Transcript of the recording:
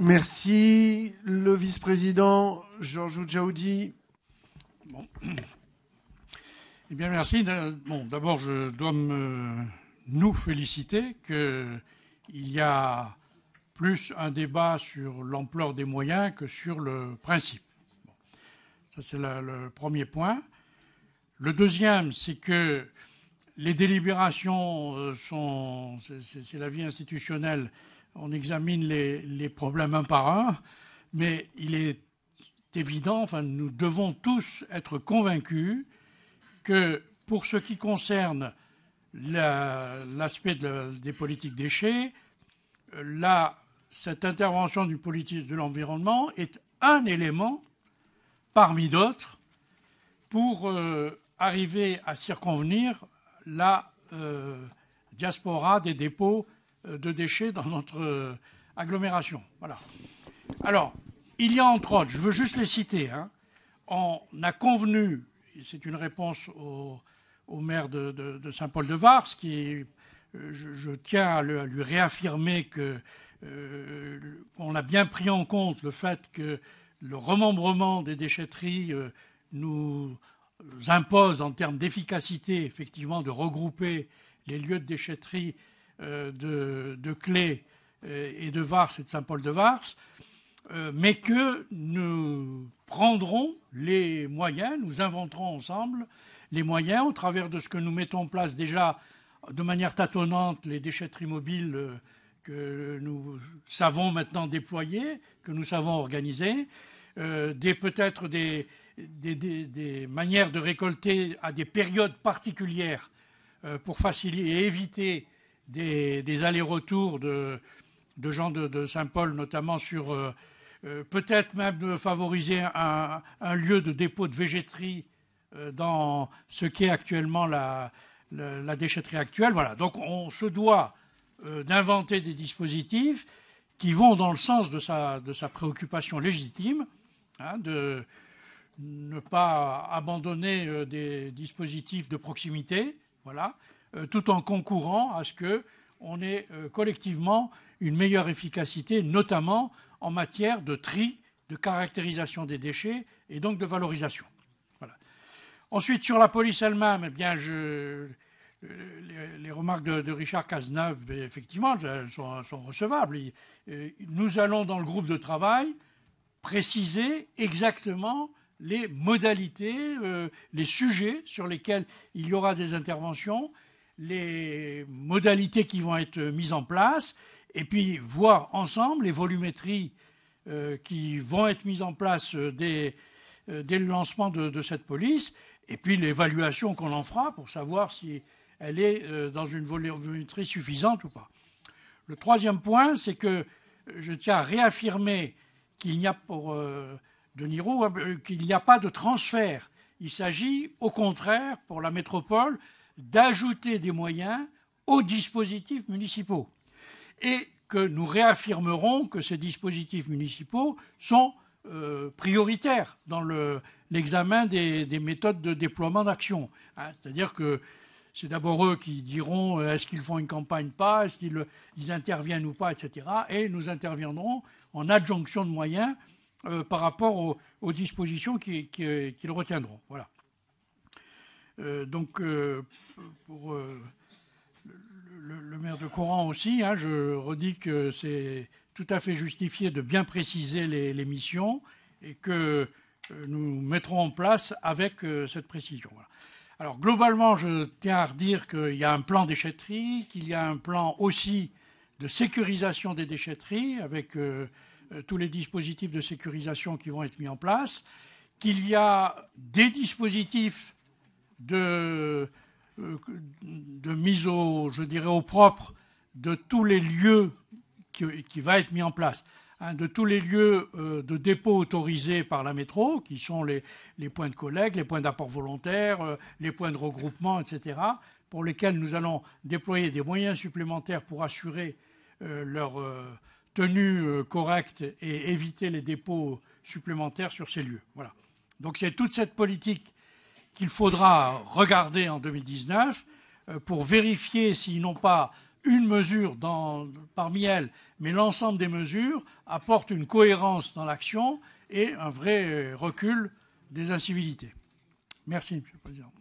Merci. Le vice-président Georges Oudjaoudi. Eh bien, merci. Bon, d'abord, je dois nous féliciter qu'il y a plus un débat sur l'ampleur des moyens que sur le principe. Ça, c'est le, premier point. Le deuxième, c'est que les délibérations euh, sont, c'est la vie institutionnelle, on examine les, problèmes un par un, mais il est évident, enfin, nous devons tous être convaincus que pour ce qui concerne l'aspect des politiques déchets, cette intervention du politique de l'environnement est un élément parmi d'autres pour euh, arriver à circonvenir la euh, diaspora des dépôts euh, de déchets dans notre euh, agglomération. Voilà. Alors, il y a entre autres, je veux juste les citer, hein, on a convenu, c'est une réponse au, maire de, Saint-Paul-de-Vars, qui euh, je, tiens à, lui réaffirmer que on a bien pris en compte le fait que le remembrement des déchetteries nous impose en termes d'efficacité effectivement de regrouper les lieux de déchetterie euh, de, de Clé euh, et de Vars et de Saint-Paul de Vars, euh, mais que nous prendrons les moyens, nous inventerons ensemble les moyens au travers de ce que nous mettons en place déjà de manière tâtonnante, les déchetteries mobiles que nous savons maintenant déployer, que nous savons organiser, des peut-être des, des, des, manières de récolter à des périodes particulières pour faciliter et éviter des, allers-retours de, gens de, Saint-Paul, notamment sur euh, euh, peut-être même favoriser un, lieu de dépôt de végéterie euh, dans ce qu'est actuellement la, déchetterie actuelle. Voilà. Donc on se doit d'inventer des dispositifs qui vont dans le sens de sa, préoccupation légitime, hein, de ne pas abandonner des dispositifs de proximité, voilà, euh, tout en concourant à ce qu'on ait euh, collectivement une meilleure efficacité, notamment en matière de tri, de caractérisation des déchets et donc de valorisation. Ensuite, sur la police elle-même, eh bien, euh, les, remarques de, Richard Cazeneuve, ben, effectivement, sont, recevables. nous allons, dans le groupe de travail, préciser exactement les modalités, les sujets sur lesquels il y aura des interventions les modalités qui vont être mises en place, et puis voir ensemble les volumétries euh, qui vont être mises en place euh, dès, euh, dès le lancement de, cette police, et puis l'évaluation qu'on en fera pour savoir si elle est dans une volumétrie suffisante ou pas. Le troisième point, c'est que je tiens à réaffirmer qu'il n'y a De Niro qu'il n'y a pas de transfert. Il s'agit, au contraire, pour la métropole, d'ajouter des moyens aux dispositifs municipaux et que nous réaffirmerons que ces dispositifs municipaux sont euh, prioritaires dans l'examen des, méthodes de déploiement d'action. Hein, c'est-à-dire que c'est d'abord eux qui diront euh, est-ce qu'ils font une campagne, pas, est-ce qu'ils interviennent ou pas, etc. Et nous interviendrons en adjonction de moyens euh, par rapport aux, dispositions qu'ils retiendront. Voilà. Euh, donc, euh, pour euh, le, maire de Coran aussi, hein, je redis que c'est tout à fait justifié de bien préciser les, missions et que nous mettrons en place avec cette précision. Alors, globalement, je tiens à redire qu'il y a un plan déchetterie, qu'il y a un plan aussi de sécurisation des déchetteries avec tous les dispositifs de sécurisation qui vont être mis en place, qu'il y a des dispositifs euh, de, mise au, je dirais, au propre de tous les lieux qui, qui va être mis en place hein, de tous les lieux euh, de dépôt autorisés par la métro, qui sont les, les points de collecte, les points d'apport volontaire, euh, les points de regroupement, etc., pour lesquels nous allons déployer des moyens supplémentaires pour assurer leur tenue correcte et éviter les dépôts supplémentaires sur ces lieux. Voilà. Donc c'est toute cette politique il faudra regarder en 2019 euh, pour vérifier si non pas une mesure parmi elles, mais l'ensemble des mesures apporte une cohérence dans l'action et un vrai euh, recul des incivilités. Merci, Monsieur le Président.